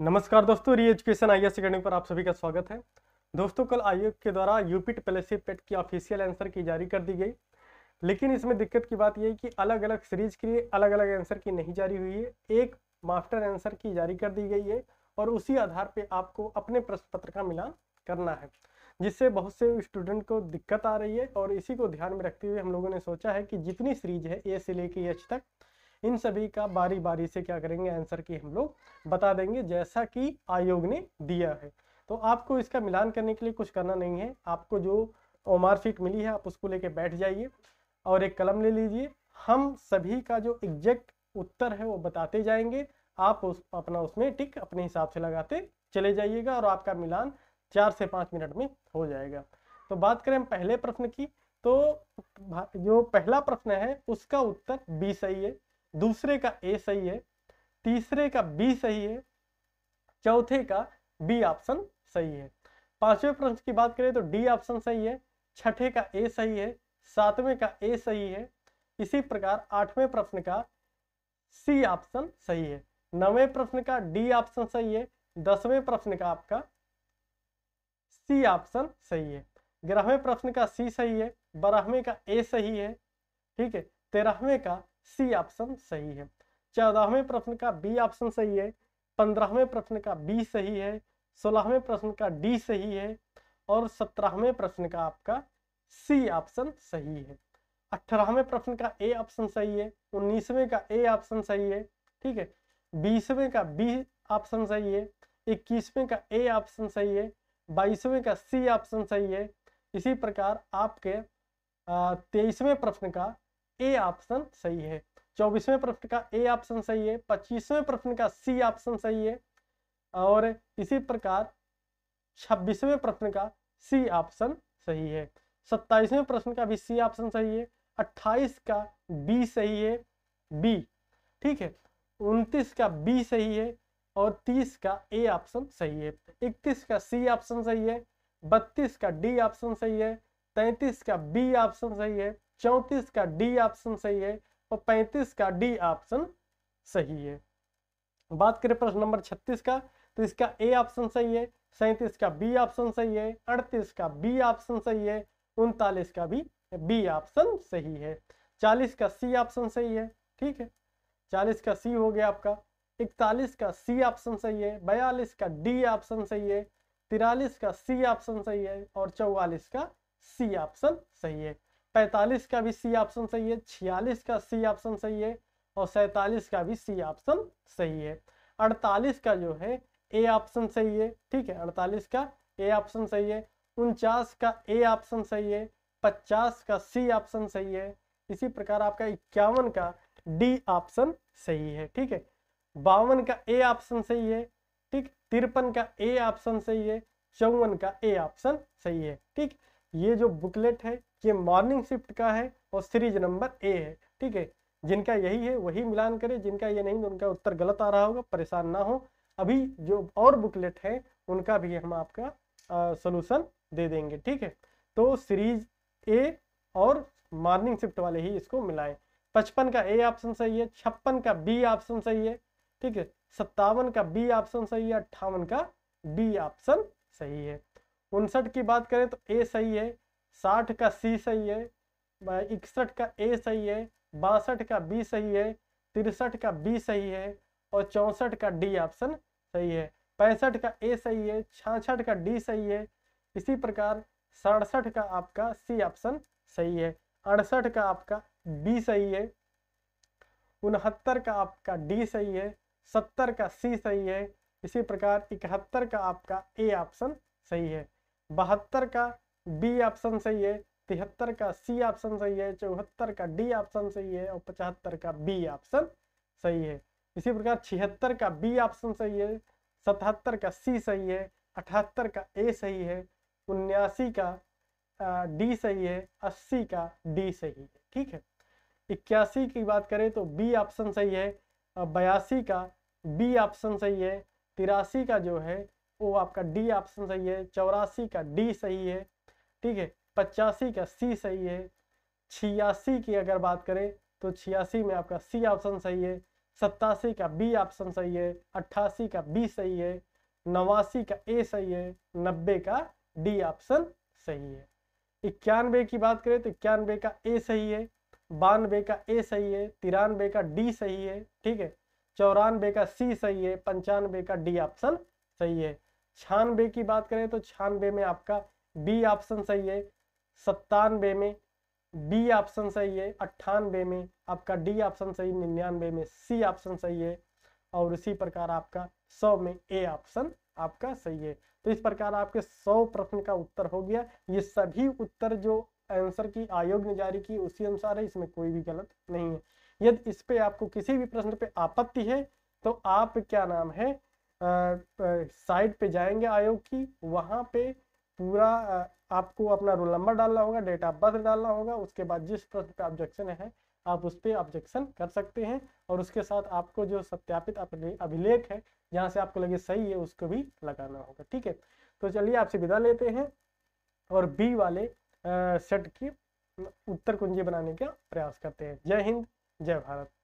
नमस्कार दोस्तों री एजुकेशन आई एस अकेडमी पर आप सभी का स्वागत है दोस्तों कल आयोग के द्वारा यूपीट पलेसी पेट की ऑफिशियल आंसर की जारी कर दी गई लेकिन इसमें दिक्कत की बात यह है कि अलग अलग सीरीज के लिए अलग अलग आंसर की नहीं जारी हुई है एक मास्टर आंसर की जारी कर दी गई है और उसी आधार पर आपको अपने प्रश्न पत्र का मिलान करना है जिससे बहुत से स्टूडेंट को दिक्कत आ रही है और इसी को ध्यान में रखते हुए हम लोगों ने सोचा है कि जितनी सीरीज है ए से लेके एच तक इन सभी का बारी बारी से क्या करेंगे आंसर की हम लोग बता देंगे जैसा कि आयोग ने दिया है तो आपको इसका मिलान करने के लिए कुछ करना नहीं है आपको जो ओमार सीट मिली है आप उसको लेके बैठ जाइए और एक कलम ले लीजिए हम सभी का जो एग्जैक्ट उत्तर है वो बताते जाएंगे आप उस अपना उसमें टिक अपने हिसाब से लगाते चले जाइएगा और आपका मिलान चार से पाँच मिनट में हो जाएगा तो बात करें हम पहले प्रश्न की तो जो पहला प्रश्न है उसका उत्तर बी सही है दूसरे का ए सही है तीसरे का बी सही है चौथे का बी ऑप्शन सही है पांचवे प्रश्न की बात करें तो डी ऑप्शन सही है छठे का ए सही है सातवें का ए सही है इसी प्रकार आठवें प्रश्न का सी ऑप्शन सही है नवे प्रश्न का डी ऑप्शन सही है दसवें प्रश्न का आपका सी ऑप्शन सही है ग्यारहवें प्रश्न का सी सही है बारहवें का ए सही है ठीक है तेरहवें का सी ऑप्शन सही है चौदहवें प्रश्न का बी ऑप्शन सही है पंद्रहवें प्रश्न का बी सही है सोलहवें प्रश्न का डी सही है और सत्रहवें प्रश्न का आपका सी ऑप्शन सही है अठारहवें प्रश्न का ए ऑप्शन सही है उन्नीसवें का ए ऑप्शन सही है ठीक है बीसवें का बी ऑप्शन सही है इक्कीसवें का ए ऑप्शन सही है बाईसवें का सी ऑप्शन सही है इसी प्रकार आपके तेईसवें प्रश्न का ए ऑप्शन सही है चौबीसवें प्रश्न का ए ऑप्शन सही है पच्चीसवें प्रश्न का सी ऑप्शन सही है और इसी प्रकार छब्बीसवें प्रश्न का सी ऑप्शन सही है सत्ताईसवें प्रश्न का भी सी ऑप्शन सही है अट्ठाईस का बी सही है बी ठीक है उनतीस का बी सही है और तीस का ए ऑप्शन सही है इकतीस का सी ऑप्शन सही है बत्तीस का डी ऑप्शन सही है तैतीस का बी ऑप्शन सही है चौंतीस का डी ऑप्शन सही है और पैंतीस का डी ऑप्शन सही है बात करें प्रश्न नंबर छत्तीस का तो इसका ए ऑप्शन सही है सैंतीस का बी ऑप्शन सही है अड़तीस का बी ऑप्शन सही है उनतालीस का भी बी ऑप्शन सही है चालीस का सी ऑप्शन सही है ठीक है चालीस का सी हो गया आपका इकतालीस का सी ऑप्शन सही है बयालीस का डी ऑप्शन सही है तिरालीस का सी ऑप्शन सही है और चौवालीस का सी ऑप्शन सही है पैंतालीस का भी सी ऑप्शन सही है छियालीस का सी ऑप्शन सही है और सैतालीस का भी सी ऑप्शन सही है अड़तालीस का जो है ए ऑप्शन सही है ठीक है अड़तालीस का ए ऑप्शन सही है उनचास का ए ऑप्शन सही है पचास का सी ऑप्शन सही है इसी प्रकार आपका इक्यावन का डी ऑप्शन सही है ठीक है बावन का ए ऑप्शन सही है ठीक तिरपन का ए ऑप्शन सही है चौवन का ए ऑप्शन सही है ठीक ये जो बुकलेट है ये मॉर्निंग शिफ्ट का है और सीरीज नंबर ए है ठीक है जिनका यही है वही मिलान करें जिनका ये नहीं तो उनका उत्तर गलत आ रहा होगा परेशान ना हो अभी जो और बुकलेट है उनका भी हम आपका सोल्यूशन दे देंगे ठीक है तो सीरीज ए और मॉर्निंग शिफ्ट वाले ही इसको मिलाएं पचपन का ए ऑप्शन सही है छप्पन का बी ऑप्शन सही है ठीक है सत्तावन का बी ऑप्शन सही है अट्ठावन का बी ऑप्शन सही है उनसठ की बात करें तो ए सही है साठ का सी सही है इकसठ का ए सही है बासठ का बी सही है तिरसठ का बी सही है और चौंसठ का डी ऑप्शन सही है पैंसठ का ए सही है छाछठ का डी सही है इसी प्रकार सड़सठ का आपका सी ऑप्शन सही है अड़सठ का आपका बी सही है उनहत्तर का आपका डी सही है सत्तर का सी सही है इसी प्रकार इकहत्तर का आपका ए ऑप्शन सही है बहत्तर का बी ऑप्शन सही है तिहत्तर का सी ऑप्शन सही है चौहत्तर का डी ऑप्शन सही है और पचहत्तर का बी ऑप्शन सही है इसी प्रकार छिहत्तर का बी ऑप्शन सही है सतहत्तर का सी सही है अठहत्तर का ए सही है उन्यासी का डी सही है अस्सी का डी सही है ठीक है इक्यासी की बात करें तो बी ऑप्शन सही है बयासी का बी ऑप्शन सही है तिरासी का जो है वो आपका डी ऑप्शन सही है चौरासी का डी सही है ठीक है पचासी का सी सही है छियासी की अगर बात करें तो छियासी में आपका सी ऑप्शन सही है सत्तासी का बी ऑप्शन सही है अट्ठासी का बी सही है नवासी का ए सही है नब्बे का डी ऑप्शन सही है इक्यानवे की बात करें तो इक्यानवे का ए सही है बानवे का ए सही है तिरानवे का डी सही है ठीक है चौरानवे का सी सही है पंचानवे का डी ऑप्शन सही है छानबे की बात करें तो छानबे में आपका बी ऑप्शन सही है सत्तानवे में बी ऑप्शन सही है अट्ठानवे में आपका डी ऑप्शन सही निन्यानवे में सी ऑप्शन सही है और इसी प्रकार आपका सौ में ए ऑप्शन आपका सही है तो इस प्रकार आपके सौ प्रश्न का उत्तर हो गया ये सभी उत्तर जो आंसर की आयोग ने जारी की उसी अनुसार है इसमें कोई भी गलत नहीं है यदि इस पे आपको किसी भी प्रश्न पे आपत्ति है तो आप क्या नाम है साइट पे जाएंगे आयोग की वहां पे पूरा आपको अपना रोल नंबर डालना होगा डेट ऑफ बर्थ डालना होगा उसके बाद जिस प्रश्न पे ऑब्जेक्शन है आप उस पर ऑब्जेक्शन कर सकते हैं और उसके साथ आपको जो सत्यापित अभिलेख है जहाँ से आपको लगे सही है उसको भी लगाना होगा ठीक है तो चलिए आपसे विदा लेते हैं और बी वाले सेट की उत्तर कुंजी बनाने का प्रयास करते हैं जय हिंद जय भारत